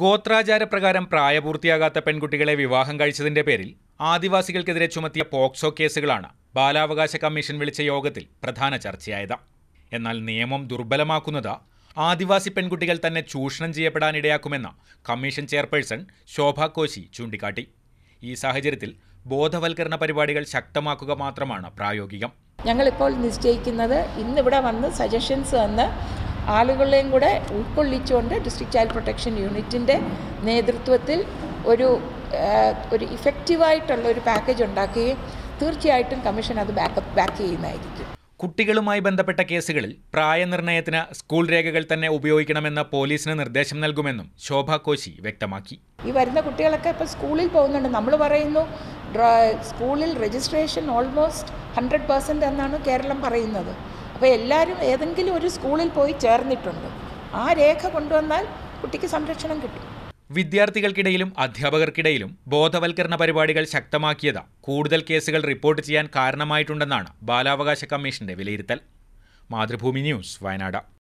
ഗോത്രാചാരപ്രകാരം പ്രായപൂർത്തിയാകാത്ത പെൺകുട്ടികളെ വിവാഹം കഴിച്ചതിന്റെ പേരിൽ ആദിവാസികൾക്കെതിരെ ചുമത്തിയ പോക്സോ കേസുകളാണ് ബാലാവകാശ കമ്മീഷൻ വിളിച്ച യോഗത്തിൽ പ്രധാന ചർച്ചയായത് എന്നാൽ നിയമം ദുർബലമാക്കുന്നത് ആദിവാസി പെൺകുട്ടികൾ തന്നെ ചൂഷണം ചെയ്യപ്പെടാനിടയാക്കുമെന്ന് കമ്മീഷൻ ചെയർപേഴ്സൺ ശോഭ കോശി ചൂണ്ടിക്കാട്ടി ഈ സാഹചര്യത്തിൽ ബോധവൽക്കരണ പരിപാടികൾ ശക്തമാക്കുക മാത്രമാണ് പ്രായോഗികം ഞങ്ങളിപ്പോൾ നിശ്ചയിക്കുന്നത് ഇന്നിവിടെ വന്ന് സജഷൻസ് തന്ന് ആളുകളെയും കൂടെ ഉൾക്കൊള്ളിച്ചുകൊണ്ട് ഡിസ്ട്രിക്ട് ചൈൽഡ് പ്രൊട്ടക്ഷൻ യൂണിറ്റിൻ്റെ നേതൃത്വത്തിൽ ഒരു ഒരു ഇഫക്റ്റീവായിട്ടുള്ള ഒരു പാക്കേജ് ഉണ്ടാക്കുകയും തീർച്ചയായിട്ടും കമ്മീഷൻ അത് ബാക്കപ്പ് ബാക്ക് ചെയ്യുന്നതായിരിക്കും കുട്ടികളുമായി ബന്ധപ്പെട്ട കേസുകളിൽ പ്രായനിർണയത്തിന് സ്കൂൾ രേഖകൾ തന്നെ ഉപയോഗിക്കണമെന്ന പോലീസിന് നിർദ്ദേശം നൽകുമെന്നും ശോഭ കോശി വ്യക്തമാക്കി ഈ വരുന്ന കുട്ടികളൊക്കെ ഇപ്പോൾ സ്കൂളിൽ പോകുന്നുണ്ട് നമ്മൾ പറയുന്നു സ്കൂളിൽ രജിസ്ട്രേഷൻ ഓൾമോസ്റ്റ് ഹൺഡ്രഡ് എന്നാണ് കേരളം പറയുന്നത് അപ്പോൾ എല്ലാവരും ഏതെങ്കിലും ഒരു സ്കൂളിൽ പോയി ചേർന്നിട്ടുണ്ട് ആ രേഖ കൊണ്ടുവന്നാൽ കുട്ടിക്ക് സംരക്ഷണം കിട്ടും വിദ്യാർത്ഥികൾക്കിടയിലും അധ്യാപകർക്കിടയിലും ബോധവൽക്കരണ പരിപാടികൾ ശക്തമാക്കിയത് കൂടുതൽ കേസുകൾ റിപ്പോർട്ട് ചെയ്യാൻ കാരണമായിട്ടുണ്ടെന്നാണ് ബാലാവകാശ കമ്മീഷന്റെ വിലയിരുത്തൽ മാതൃഭൂമി ന്യൂസ് വയനാട്